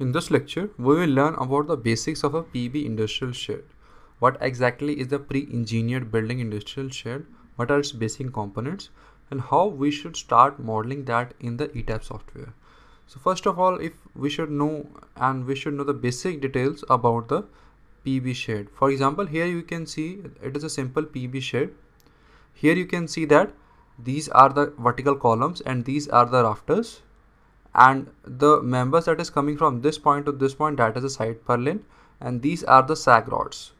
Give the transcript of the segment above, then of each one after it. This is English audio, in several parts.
In this lecture, we will learn about the basics of a PB industrial shed. What exactly is the pre-engineered building industrial shed? What are its basic components? And how we should start modeling that in the ETAP software. So first of all, if we should know and we should know the basic details about the PB shed. For example, here you can see it is a simple PB shed. Here you can see that these are the vertical columns and these are the rafters and the members that is coming from this point to this point that is the side purlin, and these are the sag rods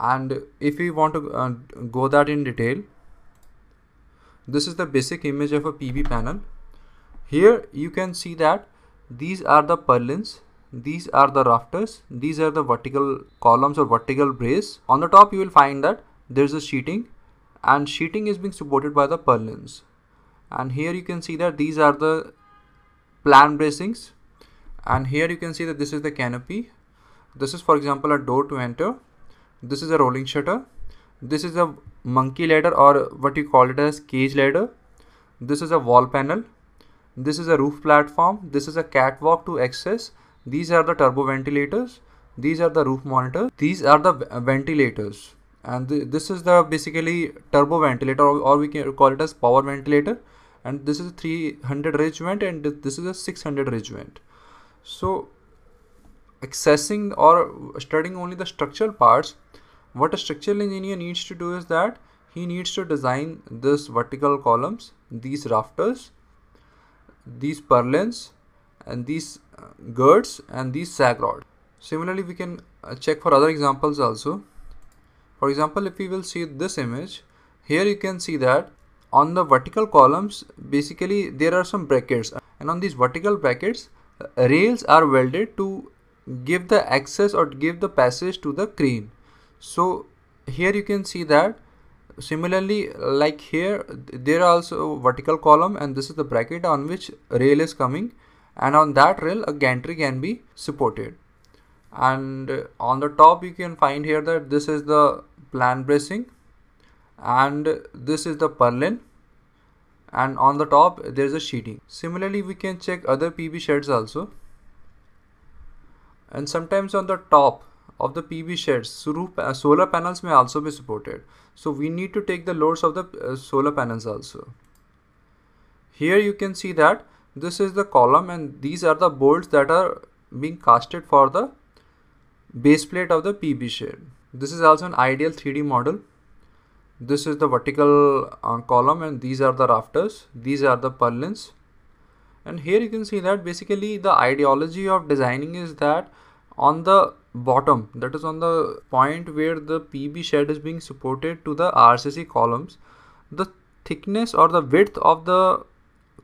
and if we want to uh, go that in detail this is the basic image of a PV panel here you can see that these are the purlins these are the rafters these are the vertical columns or vertical brace on the top you will find that there's a sheeting and sheeting is being supported by the purlins and here you can see that these are the plan bracings and here you can see that this is the canopy this is for example a door to enter this is a rolling shutter this is a monkey ladder or what you call it as cage ladder this is a wall panel this is a roof platform this is a catwalk to access these are the turbo ventilators these are the roof monitors these are the ventilators and th this is the basically turbo ventilator or, or we can call it as power ventilator and this is a 300 regiment and this is a 600 regiment so accessing or studying only the structural parts what a structural engineer needs to do is that he needs to design this vertical columns these rafters these purlins and these uh, girds and these sag rods similarly we can uh, check for other examples also for example if we will see this image here you can see that on the vertical columns basically there are some brackets and on these vertical brackets rails are welded to give the access or give the passage to the crane so here you can see that similarly like here there are also vertical column and this is the bracket on which rail is coming and on that rail a gantry can be supported and on the top you can find here that this is the plan bracing and this is the purlin and on the top there is a sheeting. Similarly we can check other PB sheds also and sometimes on the top of the PV sheds, solar panels may also be supported. So we need to take the loads of the uh, solar panels also. Here you can see that this is the column and these are the bolts that are being casted for the base plate of the PV shed. This is also an ideal 3D model this is the vertical uh, column and these are the rafters these are the purlins and here you can see that basically the ideology of designing is that on the bottom that is on the point where the PB shed is being supported to the RCC columns the thickness or the width of the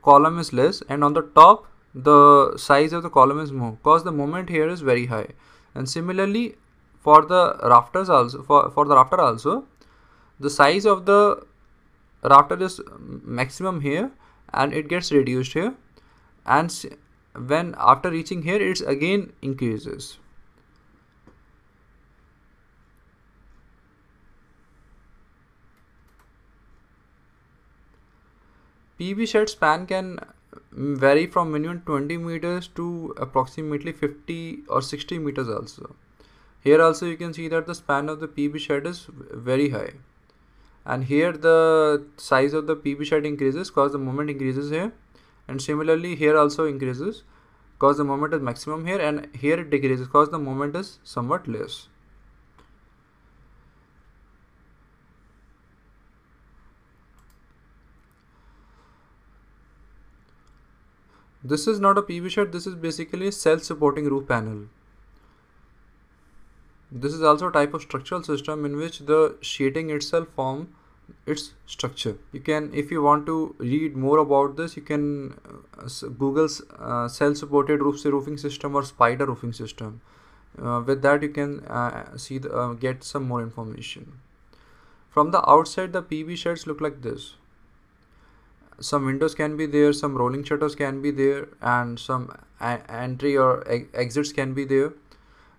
column is less and on the top the size of the column is more because the moment here is very high and similarly for the rafters also for, for the rafter also the size of the rafter is maximum here and it gets reduced here and when after reaching here it's again increases PV shed span can mm, vary from minimum 20 meters to approximately 50 or 60 meters also. Here also you can see that the span of the PV shed is very high and here the size of the PV shed increases cause the moment increases here and similarly here also increases cause the moment is maximum here and here it decreases cause the moment is somewhat less. This is not a PV shed, this is basically self-supporting roof panel. This is also a type of structural system in which the sheeting itself form its structure. You can, if you want to read more about this, you can uh, Google's uh, self-supported roof roofing system or spider roofing system. Uh, with that, you can uh, see the, uh, get some more information. From the outside, the PV sheds look like this. Some windows can be there, some rolling shutters can be there, and some uh, entry or e exits can be there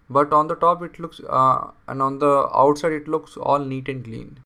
but on the top it looks uh, and on the outside it looks all neat and clean